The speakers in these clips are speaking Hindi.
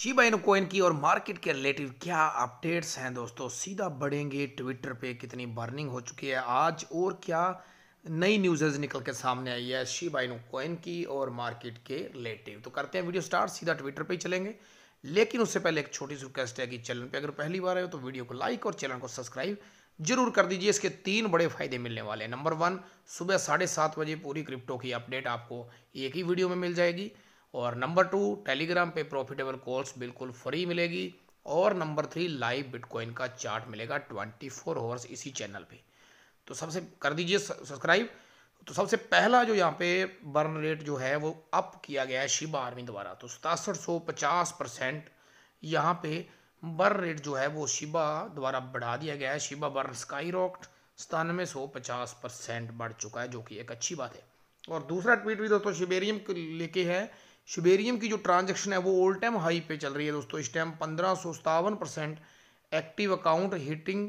शिबा इन कोइन की और मार्केट के रिलेटिव क्या अपडेट्स हैं दोस्तों सीधा बढ़ेंगे ट्विटर पे कितनी बर्निंग हो चुकी है आज और क्या नई न्यूजेज निकल के सामने आई है शिबा इन कोइन की और मार्केट के रिलेटिव तो करते हैं वीडियो स्टार्ट सीधा ट्विटर पे ही चलेंगे लेकिन उससे पहले एक छोटी सी रिक्वेस्ट है कि चैनल पर अगर पहली बार आए तो वीडियो को लाइक और चैनल को सब्सक्राइब जरूर कर दीजिए इसके तीन बड़े फायदे मिलने वाले हैं नंबर वन सुबह साढ़े सात बजे पूरी क्रिप्टो की अपडेट आपको एक ही वीडियो में मिल जाएगी और नंबर टू टेलीग्राम पे प्रॉफिटेबल कॉल्स बिल्कुल फ्री मिलेगी और नंबर थ्री लाइव बिटकॉइन का चार्ट मिलेगा ट्वेंटी फोर आवर्स इसी चैनल पे तो सबसे कर दीजिए सब्सक्राइब तो सबसे पहला जो यहाँ पे बर्न रेट जो है वो अप किया गया है शिबा आर्मी द्वारा तो सतासठ सौ पचास परसेंट यहाँ पे बर्न रेट जो है वो शिबा द्वारा बढ़ा दिया गया है शिबा बर्न स्काई रॉकट सतानवे सौ पचास परसेंट बढ़ चुका है जो कि एक अच्छी बात है और दूसरा ट्वीट भी दोस्तों शिबेरियम लेके है शुबेरियम की जो ट्रांजेक्शन है वो ऑल टाइम हाई पे चल रही है दोस्तों इस टाइम पंद्रह सौ सतावन percent active account hitting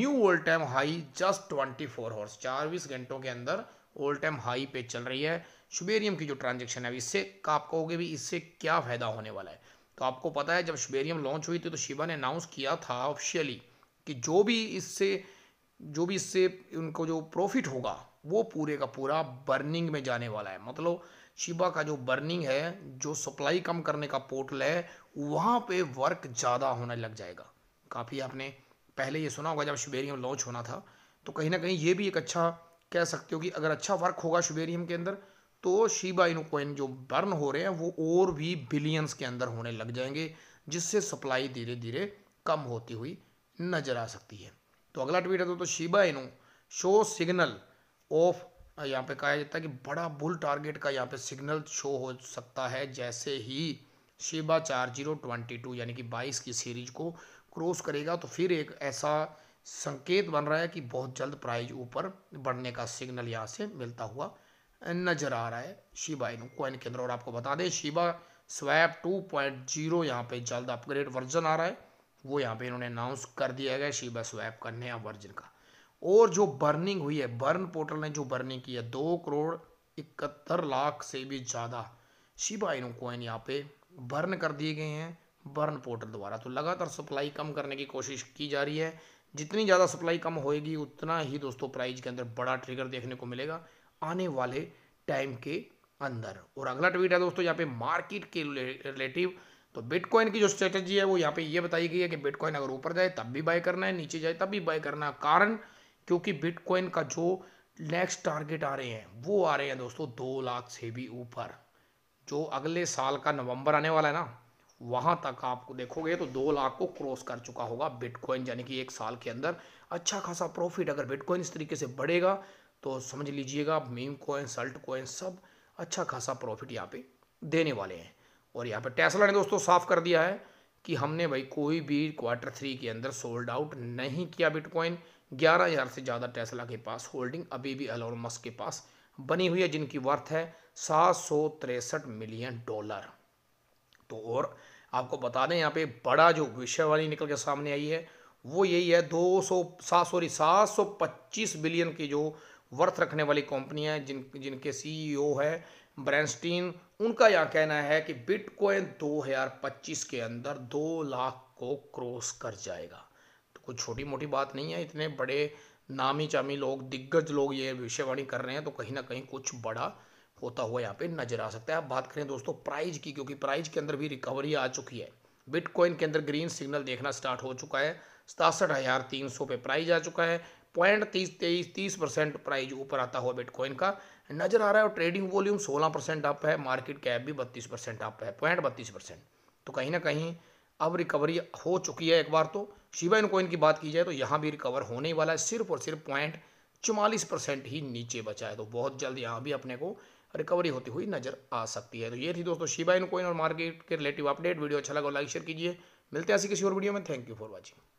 new all time high just twenty four hours चालीस घंटों के अंदर ऑल टाइम हाई पे चल रही है शुबेरियम की जो ट्रांजेक्शन है इससे आप कहोगे भी इससे क्या फ़ायदा होने वाला है तो आपको पता है जब शुबेरियम लॉन्च हुई थी तो शिवा ने अनाउंस किया था ऑफिशियली कि जो भी इससे जो भी इससे उनको जो प्रॉफिट होगा वो पूरे का पूरा बर्निंग में जाने वाला है मतलब शिबा का जो बर्निंग है जो सप्लाई कम करने का पोर्टल है वहाँ पे वर्क ज़्यादा होने लग जाएगा काफ़ी आपने पहले ये सुना होगा जब शुबेरियम लॉन्च होना था तो कहीं ना कहीं ये भी एक अच्छा कह सकते हो कि अगर अच्छा वर्क होगा शुबेरियम के अंदर तो शिबा इनु कोइन जो बर्न हो रहे हैं वो और भी बिलियंस के अंदर होने लग जाएंगे जिससे सप्लाई धीरे धीरे कम होती हुई नजर आ सकती है तो अगला ट्वीट है तो, तो Shiba Inu show signal of यहाँ पे कहा जाता है कि बड़ा बुल टारगेट का यहाँ पे सिग्नल शो हो सकता है जैसे ही शिबा चार जीरो ट्वेंटी टू यानी कि बाईस की सीरीज को क्रॉस करेगा तो फिर एक ऐसा संकेत बन रहा है कि बहुत जल्द प्राइज ऊपर बढ़ने का सिग्नल यहाँ से मिलता हुआ नजर आ रहा है शिबा इन कॉइन के अंदर और आपको बता दें Shiba swap two point zero यहाँ पे जल्द अपग्रेड वर्जन आ रहा है वो यहाँ पे इन्होंने अनाउंस कर दिया गया शिबा स्वैप का नया वर्जन का और जो बर्निंग हुई है बर्न पोर्टल ने जो बर्निंग की है दो करोड़ इकहत्तर लाख से भी ज़्यादा शिबा कॉइन यहाँ पे बर्न कर दिए गए हैं बर्न पोर्टल द्वारा तो लगातार सप्लाई कम करने की कोशिश की जा रही है जितनी ज़्यादा सप्लाई कम होएगी उतना ही दोस्तों प्राइस के अंदर बड़ा ट्रिगर देखने को मिलेगा आने वाले टाइम के अंदर और अगला ट्वीट है दोस्तों यहाँ पे मार्केट के रिलेटिव तो बिटकॉइन की जो स्ट्रेटजी है वो यहाँ पे ये बताई गई है कि बिटकॉइन अगर ऊपर जाए तब भी बाय करना है नीचे जाए तब भी बाय करना है कारण क्योंकि बिटकॉइन का जो नेक्स्ट टारगेट आ रहे हैं वो आ रहे हैं दोस्तों दो लाख से भी ऊपर जो अगले साल का नवंबर आने वाला है ना वहाँ तक आपको देखोगे तो दो लाख को क्रॉस कर चुका होगा बिटकॉइन यानी कि एक साल के अंदर अच्छा खासा प्रॉफिट अगर बिटकॉइन इस तरीके से बढ़ेगा तो समझ लीजिएगा मीम कॉइन सल्ट कॉइन सब अच्छा खासा प्रॉफिट यहाँ पे देने वाले हैं और यहाँ पे टेस्ला ने दोस्तों साफ कर दिया है कि हमने भाई कोई भी क्वार्टर थ्री के अंदर सोल्ड आउट नहीं किया बिटकॉइन ग्यारह हज़ार से ज़्यादा टेस्ला के पास होल्डिंग अभी भी एलोन मस्क के पास बनी हुई है जिनकी वर्थ है सात मिलियन डॉलर तो और आपको बता दें यहाँ पे बड़ा जो विषय वाली निकल के सामने आई है वो यही है दो सौ सात सॉरी सात सौ पच्चीस बिलियन की जो वर्थ रखने वाली कंपनियां हैं जिन जिनके सीईओ e है ब्रैंस्टीन उनका यह कहना है कि बिटकॉइन 2025 के अंदर दो लाख को क्रॉस कर जाएगा कोई छोटी मोटी बात नहीं है इतने बड़े नामी चामी लोग दिग्गज लोग ये भविष्यवाणी कर रहे हैं तो कहीं ना कहीं कुछ बड़ा होता हुआ यहाँ पे नजर आ सकता है आप बात करें दोस्तों प्राइज की क्योंकि प्राइज के अंदर भी रिकवरी आ चुकी है बिटकॉइन के अंदर ग्रीन सिग्नल देखना स्टार्ट हो चुका है सतासठ हज़ार तीन सौ पे प्राइज आ चुका है पॉइंट तीस तेईस तीस परसेंट प्राइज ऊपर आता हुआ बिटकॉइन का नजर आ रहा है और ट्रेडिंग वॉल्यूम सोलह परसेंट अप है मार्केट कैप भी बत्तीस परसेंट अप है पॉइंट बत्तीस परसेंट तो कहीं ना कहीं अब रिकवरी हो चुकी है एक बार तो शिवा इन कॉइन की बात की जाए तो यहाँ भी रिकवर होने वाला है सिर्फ और सिर्फ पॉइंट चौवालीस परसेंट ही नीचे बचा है तो बहुत जल्द यहाँ भी अपने को रिकवरी होती हुई नजर आ सकती है तो ये थी दोस्तों शिवा इन कॉइन और मार्केट के रिलेटिव अपडेट वीडियो अच्छा लगा लाइक शेयर कीजिए मिलते हैं ऐसी किसी और वीडियो में थैंक यू फॉर वॉचिंग